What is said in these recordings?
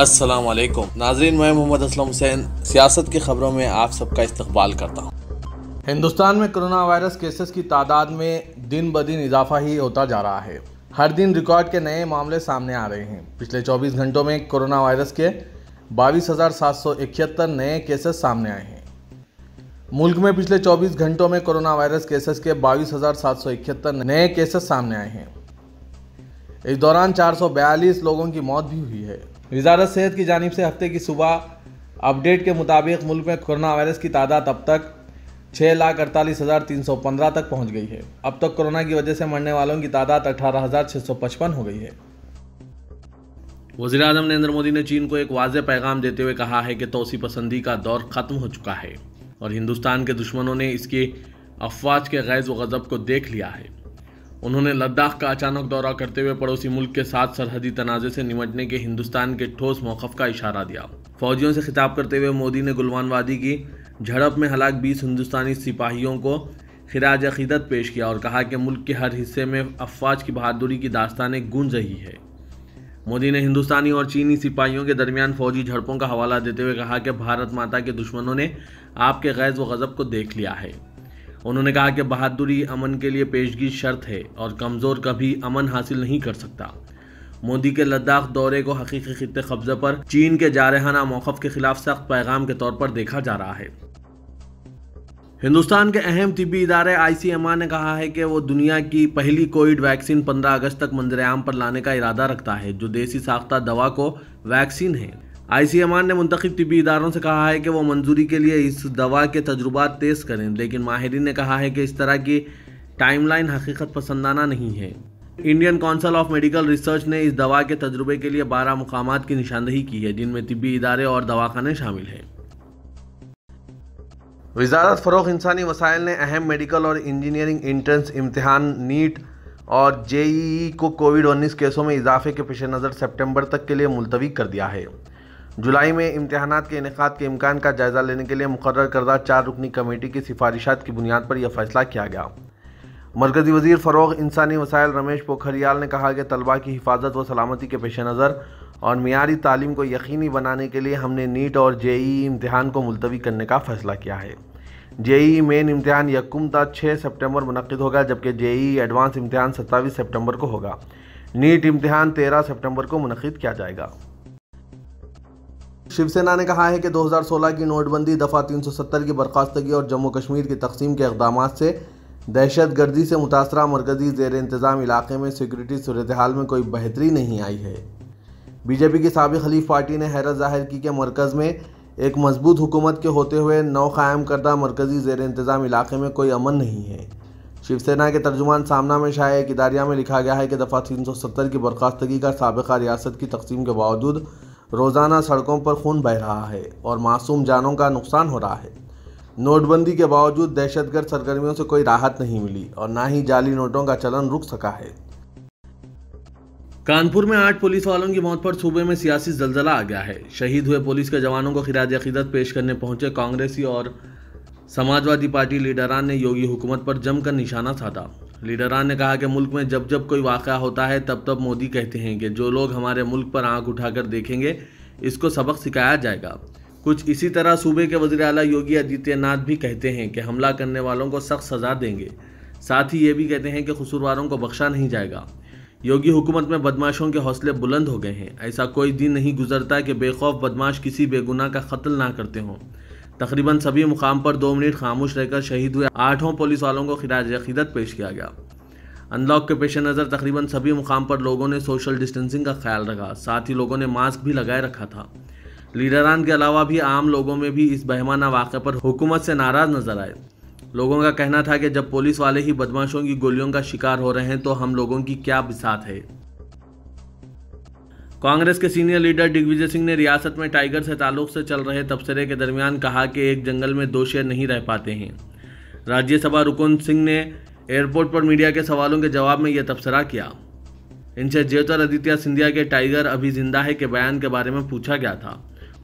अस्सलाम वालेकुम नाजरीन मैं मोहम्मद असलम हुसैन सियासत की खबरों में आप सबका इस्तकबाल करता हूँ हिंदुस्तान में कोरोना वायरस केसेस की तादाद में दिन ब दिन इजाफा ही होता जा रहा है हर दिन रिकॉर्ड के नए मामले सामने आ रहे हैं पिछले 24 घंटों में कोरोना वायरस के बाईस नए केसेस सामने आए हैं मुल्क में पिछले 24 घंटों में कोरोना वायरस केसेस के बाईस नए केसेस सामने आए हैं इस दौरान 442 लोगों की मौत भी हुई है वजारत सेहत की जानब से हफ्ते की सुबह अपडेट के मुताबिक मुल्क में कोरोना वायरस की तादाद अब तक छः लाख अड़तालीस हज़ार तीन सौ पंद्रह तक पहुंच गई है अब तक कोरोना की वजह से मरने वालों की तादाद अठारह हज़ार छः सौ पचपन हो गई है वजी अजम नरेंद्र मोदी ने चीन को एक वाज पैगाम देते हुए कहा है कि तोसी पसंदी का दौर ख़त्म हो चुका है और हिंदुस्तान के दुश्मनों ने इसके अफवाज के गैज़ व गज़ब को देख लिया है उन्होंने लद्दाख का अचानक दौरा करते हुए पड़ोसी मुल्क के साथ सरहदी तनाजे से निमटने के हिंदुस्तान के ठोस मौकफ का इशारा दिया फौजियों से खिताब करते हुए मोदी ने गुलवान वादी की झड़प में हलाक बीस हिंदुस्तानी सिपाहियों को खराज अकीदत पेश किया और कहा कि मुल्क के हर हिस्से में अफवाज की बहादुरी की दास्तानें गूंज रही है मोदी ने हिंदुस्तानी और चीनी सिपाहियों के दरमियान फौजी झड़पों का हवाला देते हुए कहा कि भारत माता के दुश्मनों ने आपके गैज़ व गज़ब को देख लिया है उन्होंने कहा कि बहादुरी अमन के लिए पेशगी शर्त है और कमज़ोर कभी अमन हासिल नहीं कर सकता मोदी के लद्दाख दौरे को हकीकी खत्े कब्जे पर चीन के जारहाना मौक़ के खिलाफ सख्त पैगाम के तौर पर देखा जा रहा है हिंदुस्तान के अहम तबी इदारे आई ने कहा है कि वो दुनिया की पहली कोविड वैक्सीन 15 अगस्त तक मंजर आम पर लाने का इरादा रखता है जो देसी साख्ता दवा को वैक्सीन है आईसीएमआर ने मुंतब तबी इदारों से कहा है कि वह मंजूरी के लिए इस दवा के तजुर्बा तेज़ करें लेकिन माहरीन ने कहा है कि इस तरह की टाइमलाइन हकीकत पसंदाना नहीं है Indian Council of Medical Research ने इस दवा के तजुर्बे के लिए बारह मुकाम की निशानदेही की है जिनमें तबी इदारे और दवाखाने शामिल हैं वजारत फ़रोख इंसानी वसाइल ने अहम मेडिकल और इंजीनियरिंग इंट्रेंस इम्तहान नीट और जेई को कोविड 19 केसों में इजाफे के पेश नज़र सेप्टेम्बर तक के लिए मुलतवी कर दिया है जुलाई में इम्तहान के इनका के इम्कान का जायज़ा लेने के लिए मुकर करदा चार रुकनी कमेटी की सिफारिशात की बुनियाद पर यह फैसला किया गया मरकज़ी वजीर फ़रोग इंसानी वसायल रमेश पोखरियाल ने कहा कि तलबा की हिफाजत व सलामती के पेश नज़र और मीरी तालीम को यकीनी बनाने के लिए हमने नीट और जे ई इम्तहान को मुलतवी करने का फैसला किया है जे ई मेन इम्तहान यकुम तक छः सेप्टेम्बर मनद होगा जबकि जे ई एडवांस इम्तहान सत्ताईस सेप्टेम्बर को होगा नीट इम्तहान तेरह सेप्टेम्बर को मनद किया जाएगा शिवसेना ने कहा है कि 2016 की नोटबंदी दफ़ा 370 की बर्खास्तगी और जम्मू कश्मीर की तकसीम के इकदाम से दहशत गर्दी से मुतासरा मरकजी जेर इंतज़ाम इलाके में सिक्योरिटी सूरत हाल में कोई बेहतरी नहीं आई है बीजेपी की सबक खलीफ पार्टी ने हैरत जाहिर की कि मरकज़ में एक मजबूत हुकूमत के होते हुए नौ क़ायम करदा मरकजी जेर इंतज़ाम इलाके में कोई अमन नहीं है शिवसेना के तर्जुमान सामना में शायद एक इदारिया में लिखा गया है कि दफ़ा 370 की बर्खास्तगी का सबका रियासत की तकसीम के बावजूद रोज़ाना सड़कों पर खून बह रहा है और मासूम जानों का नुकसान हो रहा है नोटबंदी के बावजूद दहशतगर्द सरगर्मियों से कोई राहत नहीं मिली और ना ही जाली नोटों का चलन रुक सका है कानपुर में आठ पुलिस वालों की मौत पर सूबे में सियासी जलजला आ गया है शहीद हुए पुलिस के जवानों को खिराज अकीदत पेश करने पहुंचे कांग्रेसी और समाजवादी पार्टी लीडरान ने योगी हुकूमत पर जमकर निशाना साधा लीडरान ने कहा कि मुल्क में जब जब कोई वाक़ होता है तब तब मोदी कहते हैं कि जो लोग हमारे मुल्क पर आंख उठाकर देखेंगे इसको सबक सिखाया जाएगा कुछ इसी तरह सूबे के वजी अला योगी आदित्यनाथ भी कहते हैं कि हमला करने वालों को सख्त सज़ा देंगे साथ ही ये भी कहते हैं कि कसूरवारों को बख्शा नहीं जाएगा योगी हुकूमत में बदमाशों के हौसले बुलंद हो गए हैं ऐसा कोई दिन नहीं गुजरता कि बेखौफ बदमाश किसी बेगुनाह का कत्ल ना करते हों तकरीबन सभी मुकाम पर दो मिनट खामोश रहकर शहीद हुए आठों पुलिस वालों को खराज अकीदत पेश किया गया अनलॉक के पेश नज़र तकरीबन सभी मुकाम पर लोगों ने सोशल डिस्टेंसिंग का ख्याल रखा साथ ही लोगों ने मास्क भी लगाए रखा था लीडरान के अलावा भी आम लोगों में भी इस बहमाना वाक़े पर हुकूमत से नाराज़ नज़र आए लोगों का कहना था कि जब पुलिस वाले ही बदमाशों की गोलियों का शिकार हो रहे हैं तो हम लोगों की क्या बिसात है कांग्रेस के सीनियर लीडर दिग्विजय सिंह ने रियासत में टाइगर से ताल्लुक से चल रहे तबसरे के दरमियान कहा कि एक जंगल में दो शेर नहीं रह पाते हैं राज्यसभा रुकुन सिंह ने एयरपोर्ट पर मीडिया के सवालों के जवाब में यह तबसरा किया इनसे ज्योतर आदित्य सिंधिया के टाइगर अभी जिंदा है के बयान के बारे में पूछा गया था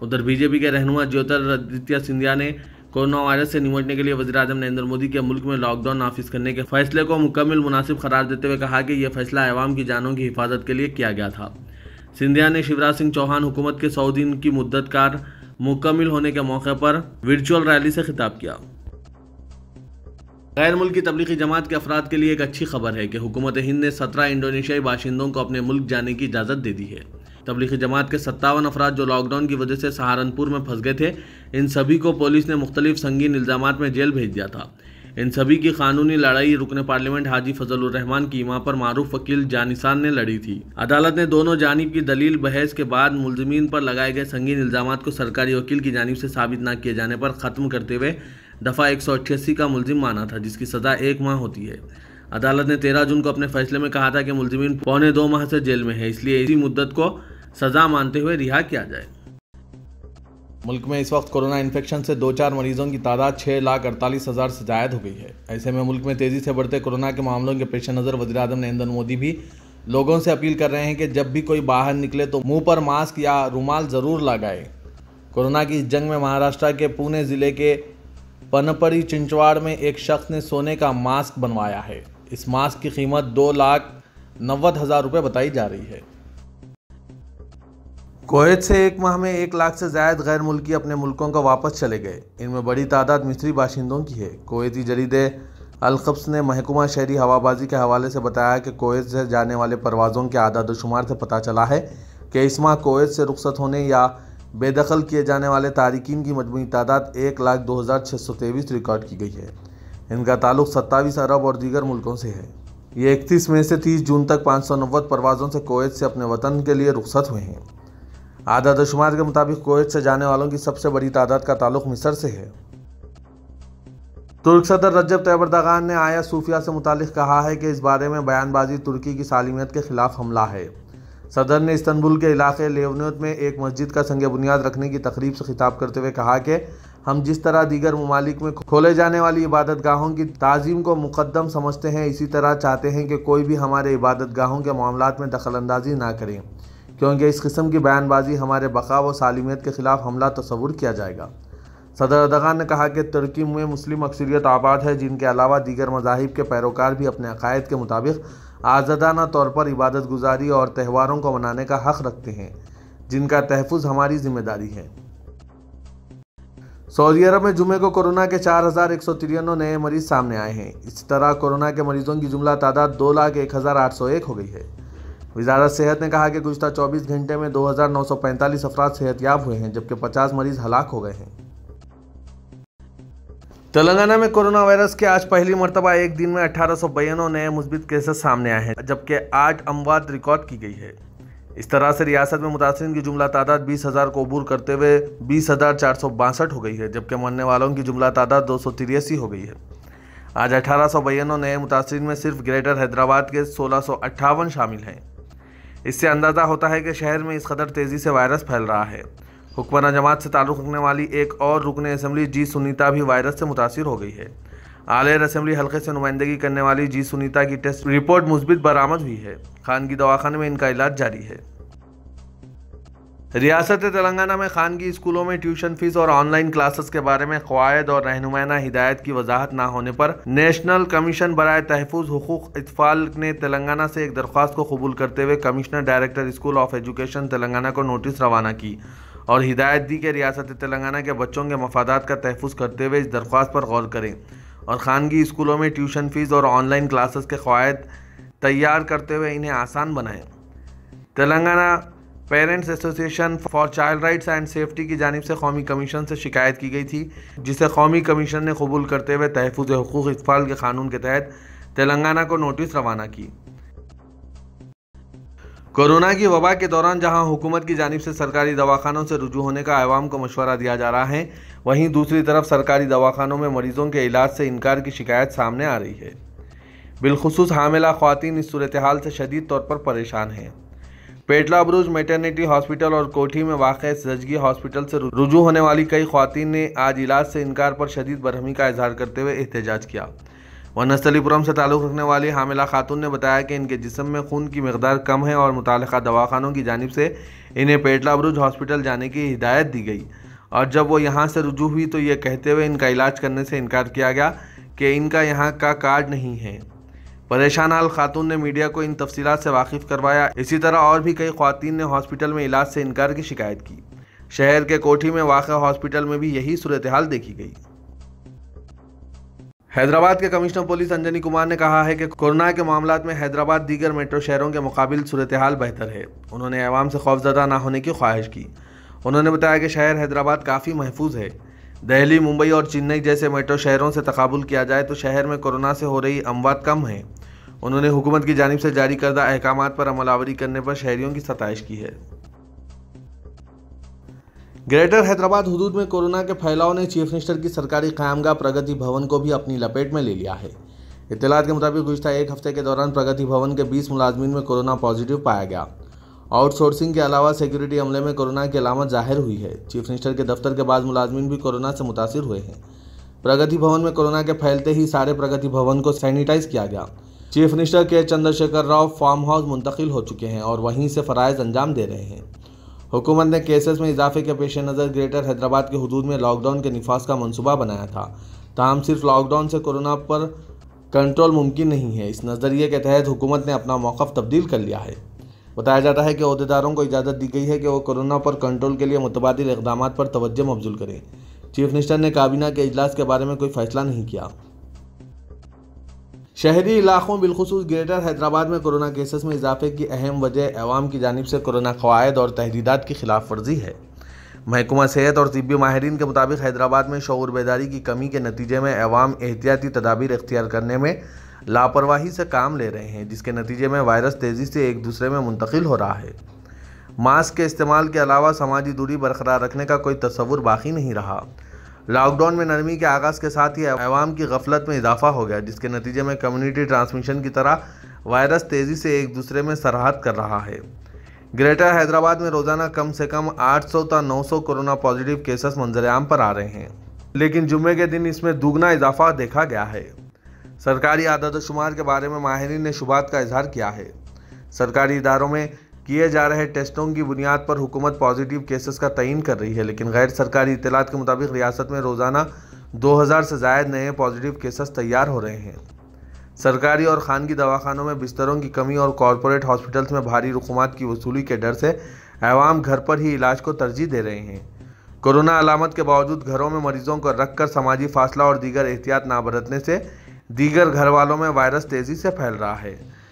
उधर बीजेपी के रहनुमा आदित्य सिंधिया ने कोरोना वायरस से निपटने के लिए वजी अजम नरेंद्र मोदी के मुल्क में लॉकडाउन नाफिज करने के फैसले को मुकम्मल मुनासिब करार देते हुए कहा कि यह फैसला अवाम की जानों की हिफाजत के लिए किया गया था सिंधिया ने शिवराज सिंह चौहान हुकूमत के सौ दिन की मुद्दत कार मुकम्मिल होने के मौके पर वर्चुअल रैली से खिताब किया गैर मुल्की तबलीगी जमात के अफराद के लिए एक अच्छी खबर है कि हुकूमत हिंद ने सत्रह इंडोनेशियाई बाशिंदों को अपने मुल्क जाने की इजाज़त दे दी है तबलीगी जमात के सत्तावन अफराद जो लॉकडाउन की वजह से सहारनपुर में फंस गए थे इन सभी को पुलिस ने मुख्तलिफ संगीन इल्ज़ाम में जेल भेज दिया था इन सभी की कानूनी लड़ाई रुकन पार्लियामेंट हाजी रहमान की इमा पर मारूफ वकील जानिसान ने लड़ी थी अदालत ने दोनों जानब की दलील बहस के बाद मुलजमीन पर लगाए गए संगीन इल्जाम को सरकारी वकील की जानब से साबित न किए जाने पर ख़त्म करते हुए दफ़ा एक का मुलजिम माना था जिसकी सज़ा एक माह होती है अदालत ने तेरह जून को अपने फैसले में कहा था कि मुलजमीन पौने दो माह से जेल में है इसलिए इसी मुद्दत को सज़ा मानते हुए रिहा किया जाए मुल्क में इस वक्त कोरोना इन्फेक्शन से दो चार मरीजों की तादाद छः लाख अड़तालीस हज़ार से जायद हो गई है ऐसे में मुल्क में तेज़ी से बढ़ते कोरोना के मामलों के पेश नज़र वजी अजम नरेंद्र मोदी भी लोगों से अपील कर रहे हैं कि जब भी कोई बाहर निकले तो मुंह पर मास्क या रुमाल ज़रूर लगाए कोरोना की इस जंग में महाराष्ट्र के पुणे ज़िले के पनपरी चिंचवाड़ में एक शख्स ने सोने का मास्क बनवाया है इस मास्क की कीमत दो लाख नब्बे हज़ार रुपये बताई जा रही है कोवैत से एक माह में एक लाख से जायद गैर मुल्की अपने मुल्कों का वापस चले गए इनमें बड़ी तादाद मिस्री बाशिंदों की है कोवैती जरीदे अलखब्स ने महकुमा शहरी हवाबाजी के हवाले से बताया कि कोवैत से जाने वाले परवाज़ों के आदाद शुमार से पता चला है कि इस माह कोवैत से रुख्सत होने या बेदखल किए जाने वाले तारकिन की मजमू तादाद एक लाख दो हज़ार छः सौ तेईस रिकॉर्ड की गई है इनका ताल्लुक सत्ताईस अरब और दीगर मुल्कों से है ये इकतीस मई से तीस जून तक पाँच सौ नब्बे परवाज़ों से कोवैत से अपने वतन के लिए रुखसत हुए हैं आदाद शुमार के मुताबिक कुवैत से जाने वालों की सबसे बड़ी तादाद का ताल्लुक मिस्र से है तुर्क सदर रजब तैबरदगान ने आया सूफिया से मुतालिक कहा है कि इस बारे में बयानबाजी तुर्की की सालिमियत के खिलाफ हमला है सदर ने इस्तनबुल के इलाके लेवनोत में एक मस्जिद का संग बुनियाद रखने की तकरीब से खिताब करते हुए कहा कि हम जिस तरह दीगर ममालिक में खोले जाने वाली इबादत गाहों की तज़ीम को मुकदम समझते हैं इसी तरह चाहते हैं कि कोई भी हमारे इबादत गाहों के मामला में दखल अंदाजी ना करें क्योंकि इस किस्म की बयानबाजी हमारे बका व सालमियत के ख़िलाफ़ हमला तस्वुर किया जाएगा सदर अदगान ने कहा कि तुर्की में मुस्लिम अक्सरियत आबाद है जिनके अलावा दीगर मजाहब के पैरोकार भी अपने अकायद के मुताबिक आज़ादाना तौर पर इबादत गुजारी और त्यौहारों को मनाने का हक़ रखते हैं जिनका तहफ़ हमारी जिम्मेदारी है सऊदी अरब में जुमे को कोरोना के चार हज़ार एक सौ तिरानवे नए मरीज सामने आए हैं इस तरह कोरोना के मरीजों की जुमला तादाद दो लाख एक हज़ार आठ सौ एक हो गई है वजारत सेहत ने कहा कि गुजत चौबीस घंटे में 2,945 अफराद याब हुए हैं जबकि 50 मरीज हलाक हो गए हैं तेलंगाना में कोरोना वायरस के आज पहली मरतबा एक दिन में अठारह सौ नए मुस्बित केसेस सामने आए हैं जबकि आठ अमवात रिकॉर्ड की गई है इस तरह से रियासत में मुतासरी की जुमला तादाद बीस हज़ार को अबूर करते हुए बीस हज़ार चार सौ बासठ हो गई है जबकि मरने वालों की जुमला तादाद दो सौ तिरासी हो गई है आज अठारह सौ नए मुतासरी में सिर्फ ग्रेटर हैदराबाद के सोलह सौ अट्ठावन शामिल हैं इससे अंदाज़ा होता है कि शहर में इस कदर तेज़ी से वायरस फैल रहा है हुक्मरान जमात से ताल्लुक़ रखने वाली एक और रुकन असम्बली जी सुनीता भी वायरस से मुतासर हो गई है आलर असम्बली हल्के से नुमाइंदगी करने वाली जी सुनीता की टेस्ट रिपोर्ट मुस्बित बरामद हुई है खानगी दवाखाने में इनका इलाज जारी है रियासत तेलंगाना में खानगी स्कूलों में ट्यूशन फीस और ऑनलाइन क्लासेस के बारे में कवायद और रहनुमाना हिदायत की वजाहत न होने पर नेशनल कमीशन बरए तहफुज हकूक इतफाल ने तेलंगाना से एक दरख्वास्त को कबूल करते हुए commissioner director school of education Telangana को नोटिस रवाना की और हिदायत दी कि रियासत तेलंगाना के बच्चों के मफादात का तहफ़ करते हुए इस दरख्वास्त पर गौर करें और खानगी स्कूलों में ट्यूशन फ़ीस और ऑनलाइन क्लासेस के कवायद तैयार करते हुए इन्हें आसान बनाएँ Telangana parents association for child rights and safety की जानब से कौमी कमीशन से शिकायत की गई थी जिसे कौमी कमीशन ने कबूल करते हुए तहफ़ हकूक़ इतफ़ाल के कानून के तहत तेलंगाना को नोटिस रवाना की कोरोना की वबा के दौरान जहां हुकूमत की जानब से सरकारी दवाखानों से रुजू होने का आवाम को मशवरा दिया जा रहा है वहीं दूसरी तरफ सरकारी दवाखानों में मरीजों के इलाज से इनकार की शिकायत सामने आ रही है बिलखसूस हामिला खुवान इस सूरत हाल से शदीद तौर पर परेशान हैं पेटला अब्रूज मेटर्निटी हॉस्पिटल और कोठी में वाक़ सजगी हॉस्पिटल से रुजू होने वाली कई खातन ने आज इलाज से इनकार पर शदीद बरहमी का इजहार करते हुए एहतजाज किया वनस्थलीपुरम से ताल्लुक़ रखने वाली हामिला खातून ने बताया कि इनके जिसम में खून की मकदार कम है और मुतल दवाखानों की जानब से इन्हें पेटला अब्रूज हॉस्पिटल जाने की हिदायत दी गई और जब वो यहाँ से रुजू हुई तो ये कहते हुए इनका इलाज करने से इनकार किया गया कि इनका यहाँ का कार्ड नहीं है परेशान हाल खातून ने मीडिया को इन तफसीत से वाकिफ करवाया इसी तरह और भी कई खातन ने हॉस्पिटल में इलाज से इनकार की शिकायत की शहर के कोठी में वाक़ हॉस्पिटल में भी यही सूरत हाल देखी गई हैदराबाद के कमिश्नर पुलिस अंजनी कुमार ने कहा है कि कोरोना के मामला में हैदराबाद दीगर मेट्रो शहरों के मुकाबले सूरत हाल बेहतर है उन्होंने आवाम से खौफजदा ना होने की ख्वाहिश की उन्होंने बताया कि शहर हैदराबाद काफ़ी महफूज है दिल्ली मुंबई और चेन्नई जैसे मेट्रो शहरों से तकबुल किया जाए तो शहर में कोरोना से हो रही अमवात कम है उन्होंने हुकूमत की जानब से जारी करदा अहकाम पर अमलावरी करने पर शहरीों की सतश की है ग्रेटर हैदराबाद हदूद में कोरोना के फैलाव ने चीफ मिनिस्टर की सरकारी क्यामगा प्रगति भवन को भी अपनी लपेट में ले लिया है इतलात के मुताबिक गुजत एक हफ्ते के दौरान प्रगति भवन के 20 मुलाजमीन में कोरोना पॉजिटिव पाया गया आउटसोर्सिंग के अलावा सिक्योरिटी अमले में कोरोना की अलामत जाहिर हुई है चीफ मिनिस्टर के दफ्तर के बाद मुलाजमन भी कोरोना से मुतासर हुए हैं प्रगति भवन में कोरोना के फैलते ही सारे प्रगति भवन को सैनिटाइज किया गया चीफ मिनिस्टर के चंद्रशेखर राव फार्म हाउस मुंतकिल हो चुके हैं और वहीं से फ़रज़ अंजाम दे रहे हैं हुकूमत ने केसेस में इजाफे के पेश नज़र ग्रेटर हैदराबाद के हदूद में लॉकडाउन के नफाज का मनसूबा बनाया था तहम सिर्फ लॉकडाउन से कोरोना पर कंट्रोल मुमकिन नहीं है इस नज़रिए के तहत हुकूमत ने अपना मौक़ तब्दील कर लिया है बताया जाता है कि अहदेदारों को इजाज़त दी गई है कि वो कोरोना पर कंट्रोल के लिए मुतबाद इकदाम पर तोज्जो मबजूल करें चीफ मिनिस्टर ने काबीना के अजलास के बारे में कोई फैसला नहीं किया शहरी इलाकों बिलखसूस ग्रेटर हैदराबाद में कोरोना केसेस में इजाफे की अहम वजह अवाम की जानब से कोरोना कवायद और तहदीदा की खिलाफ वर्जी है महकमा सेहत और तबी माहरीन के मुताबिक हैदराबाद में शौर बेदारी की कमी के नतीजे में अवाम एहतियाती तदाबीर अख्तियार करने में लापरवाही से काम ले रहे हैं जिसके नतीजे में वायरस तेज़ी से एक दूसरे में मुंतकिल हो रहा है मास्क के इस्तेमाल के अलावा समाजी दूरी बरकरार रखने का कोई तस्वुर बाकी नहीं रहा लॉकडाउन में नरमी के आगाज़ के साथ ही अवाम की गफलत में इजाफा हो गया जिसके नतीजे में कम्युनिटी ट्रांसमिशन की तरह वायरस तेज़ी से एक दूसरे में सरहद कर रहा है ग्रेटर हैदराबाद में रोज़ाना कम से कम 800 या सौ कोरोना पॉजिटिव केसेस मंजरेआम पर आ रहे हैं लेकिन जुम्मे के दिन इसमें दुगना इजाफा देखा गया है सरकारी आदत शुमार के बारे में माहरीन ने शुबात का इजहार किया है सरकारी इदारों में किए जा रहे टेस्टों की बुनियाद पर हुकूमत पॉजिटिव केसेस का तयन कर रही है लेकिन गैर सरकारी इतलात के मुताबिक रियासत में रोज़ाना 2000 से ज़ायद नए पॉजिटिव केसेस तैयार हो रहे हैं सरकारी और खानगी दवाखानों में बिस्तरों की कमी और कॉरपोरेट हॉस्पिटल्स में भारी रुकूमत की वसूली के डर से अवाम घर पर ही इलाज को तरजीह दे रहे हैं कोरोना अलामत के बावजूद घरों में मरीजों को रखकर समाजी फासला और दीगर एहतियात ना बरतने से दीगर घर वालों में वायरस तेज़ी से फैल रहा है